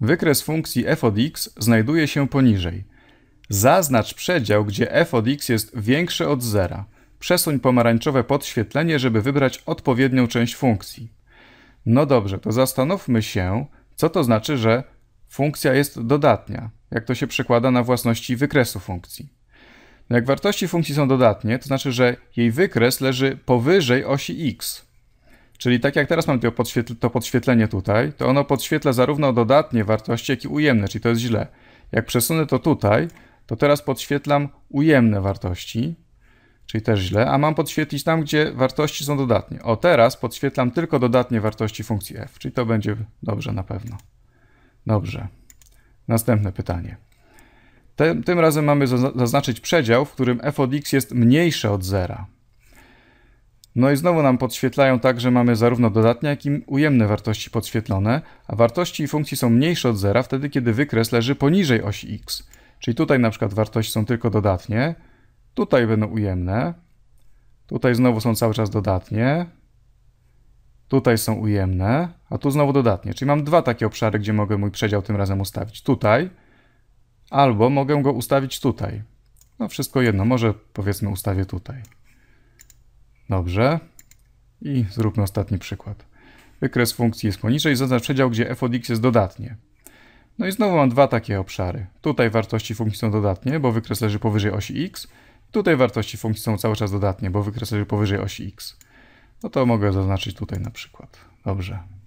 Wykres funkcji f od x znajduje się poniżej. Zaznacz przedział, gdzie f od x jest większe od zera. Przesuń pomarańczowe podświetlenie, żeby wybrać odpowiednią część funkcji. No dobrze, to zastanówmy się, co to znaczy, że funkcja jest dodatnia, jak to się przekłada na własności wykresu funkcji. No jak wartości funkcji są dodatnie, to znaczy, że jej wykres leży powyżej osi x. Czyli tak jak teraz mam to, podświetl to podświetlenie tutaj, to ono podświetla zarówno dodatnie wartości, jak i ujemne, czyli to jest źle. Jak przesunę to tutaj, to teraz podświetlam ujemne wartości, czyli też źle, a mam podświetlić tam, gdzie wartości są dodatnie. O, teraz podświetlam tylko dodatnie wartości funkcji f, czyli to będzie dobrze na pewno. Dobrze. Następne pytanie. Tym, tym razem mamy zaznaczyć przedział, w którym f od x jest mniejsze od zera. No i znowu nam podświetlają tak, że mamy zarówno dodatnie, jak i ujemne wartości podświetlone, a wartości i funkcji są mniejsze od zera wtedy, kiedy wykres leży poniżej osi x. Czyli tutaj na przykład wartości są tylko dodatnie, tutaj będą ujemne, tutaj znowu są cały czas dodatnie, tutaj są ujemne, a tu znowu dodatnie. Czyli mam dwa takie obszary, gdzie mogę mój przedział tym razem ustawić. Tutaj, albo mogę go ustawić tutaj. No wszystko jedno, może powiedzmy ustawię tutaj. Dobrze. I zróbmy ostatni przykład. Wykres funkcji jest poniżej, zaznacz przedział, gdzie f od x jest dodatnie. No i znowu mam dwa takie obszary. Tutaj wartości funkcji są dodatnie, bo wykres leży powyżej osi x. Tutaj wartości funkcji są cały czas dodatnie, bo wykres leży powyżej osi x. No to mogę zaznaczyć tutaj na przykład. Dobrze.